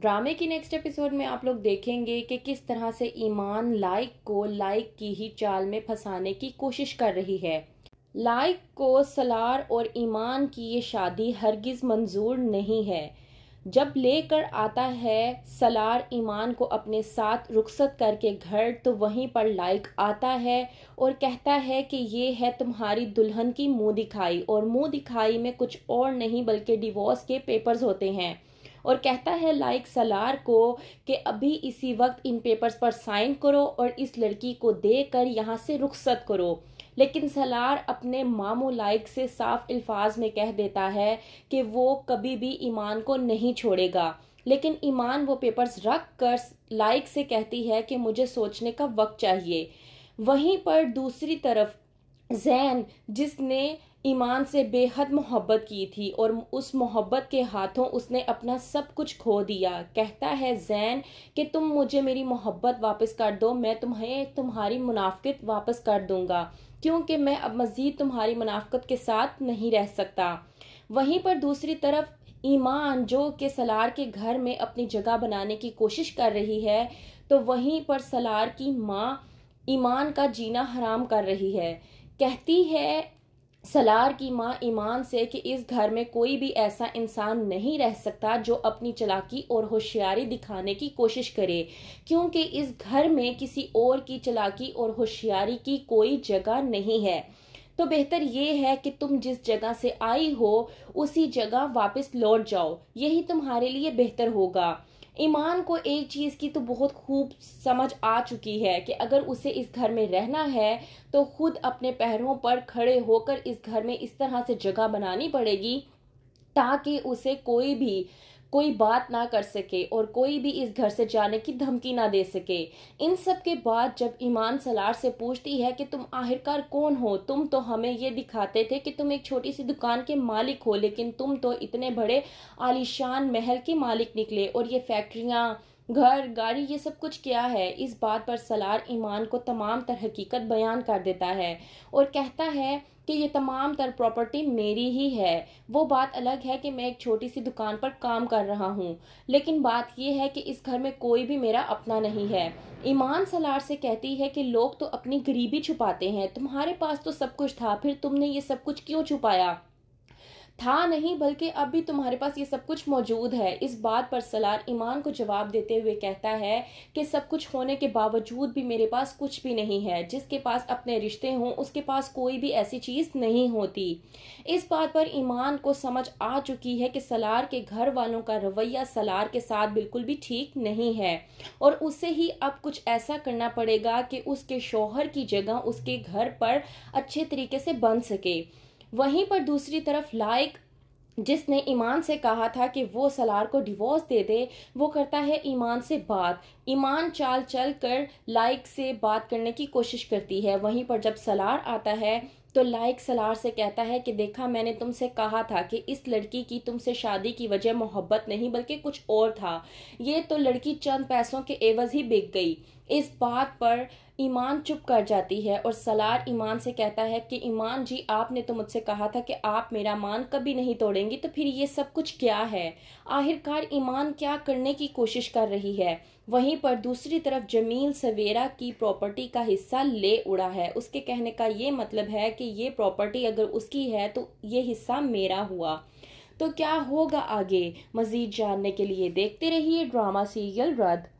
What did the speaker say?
ड्रामे की next episode में आप लोग देखेंगे कि किस तरह से ईमान लाइक को लाइक की ही चाल में फंसाने की कोशिश कर रही है लाइक को सलार और ईमान की ये शादी हरगिज़ मंजूर नहीं है जब लेकर आता है सलार ईमान को अपने साथ रुखसत करके घर तो वहीं पर लाइक आता है और कहता है कि ये है तुम्हारी दुल्हन की मुंह दिखाई और मुंह दिखाई में कुछ और नहीं बल्कि डिवोर्स के पेपर्स होते हैं और कहता है लाइक सलार को कि अभी इसी वक्त इन पेपर्स पर साइन करो और इस लड़की को देकर यहाँ से रुखसत करो लेकिन सलार अपने मामू लाइक से साफ अल्फाज में कह देता है कि वो कभी भी ईमान को नहीं छोड़ेगा लेकिन ईमान वो पेपर्स रख कर लाइक से कहती है कि मुझे सोचने का वक्त चाहिए वहीं पर दूसरी तरफ जैन जिसने ईमान से बेहद मोहब्बत की थी और उस मोहब्बत के हाथों उसने अपना सब कुछ खो दिया कहता है जैन कि तुम मुझे मेरी मोहब्बत वापस कर दो मैं तुम्हें तुम्हारी मुनाफ्त वापस कर दूंगा क्योंकि मैं अब मज़ीद तुम्हारी मुनाफ्त के साथ नहीं रह सकता वहीं पर दूसरी तरफ ईमान जो कि सलार के घर में अपनी जगह बनाने की कोशिश कर रही है तो वहीं पर सलार की माँ ईमान का जीना हराम कर रही है कहती है सलार की माँ ईमान से कि इस घर में कोई भी ऐसा इंसान नहीं रह सकता जो अपनी चलाकी और होशियारी दिखाने की कोशिश करे क्योंकि इस घर में किसी और की चलाकी और होशियारी की कोई जगह नहीं है तो बेहतर ये है कि तुम जिस जगह से आई हो उसी जगह वापस लौट जाओ यही तुम्हारे लिए बेहतर होगा ईमान को एक चीज़ की तो बहुत खूब समझ आ चुकी है कि अगर उसे इस घर में रहना है तो खुद अपने पैरों पर खड़े होकर इस घर में इस तरह से जगह बनानी पड़ेगी ताकि उसे कोई भी कोई बात ना कर सके और कोई भी इस घर से जाने की धमकी ना दे सके इन सब के बाद जब ईमान सलार से पूछती है कि तुम आखिरकार कौन हो तुम तो हमें ये दिखाते थे कि तुम एक छोटी सी दुकान के मालिक हो लेकिन तुम तो इतने बड़े आलिशान महल के मालिक निकले और ये फैक्ट्रियाँ घर गाड़ी ये सब कुछ क्या है इस बात पर सलार ईमान को तमाम तर हकीकत बयान कर देता है और कहता है कि ये तमाम तर प्रॉपर्टी मेरी ही है वो बात अलग है कि मैं एक छोटी सी दुकान पर काम कर रहा हूँ लेकिन बात यह है कि इस घर में कोई भी मेरा अपना नहीं है ईमान सलार से कहती है कि लोग तो अपनी गरीबी छुपाते हैं तुम्हारे पास तो सब कुछ था फिर तुमने ये सब कुछ क्यों छुपाया था नहीं बल्कि अब भी तुम्हारे पास ये सब कुछ मौजूद है इस बात पर सलार ईमान को जवाब देते हुए कहता है कि सब कुछ होने के बावजूद भी मेरे पास कुछ भी नहीं है जिसके पास अपने रिश्ते हों उसके पास कोई भी ऐसी चीज़ नहीं होती इस बात पर ईमान को समझ आ चुकी है कि सलार के घर वालों का रवैया सलार के साथ बिल्कुल भी ठीक नहीं है और उसे ही अब कुछ ऐसा करना पड़ेगा कि उसके शोहर की जगह उसके घर पर अच्छे तरीके से बन सके वहीं पर दूसरी तरफ लाइक जिसने ईमान से कहा था कि वो सलार को डिवोर्स दे दे वो करता है ईमान से बात ईमान चाल चल कर लाइक से बात करने की कोशिश करती है वहीं पर जब सलार आता है तो लाइक सलार से कहता है कि देखा मैंने तुमसे कहा था कि इस लड़की की तुमसे शादी की वजह मोहब्बत नहीं बल्कि कुछ और था ये तो लड़की चंद पैसों के एवज ही बिक गई इस बात पर ईमान चुप कर जाती है और सलार ईमान से कहता है कि ईमान जी आपने तो मुझसे कहा था कि आप मेरा मान कभी नहीं तोड़ेंगी तो फिर ये सब कुछ क्या है आखिरकार ईमान क्या करने की कोशिश कर रही है वहीं वहीं पर दूसरी तरफ जमील सवेरा की प्रॉपर्टी का हिस्सा ले उड़ा है उसके कहने का ये मतलब है कि ये प्रॉपर्टी अगर उसकी है तो ये हिस्सा मेरा हुआ तो क्या होगा आगे मज़ीद जानने के लिए देखते रहिए ड्रामा सीरियल रद्द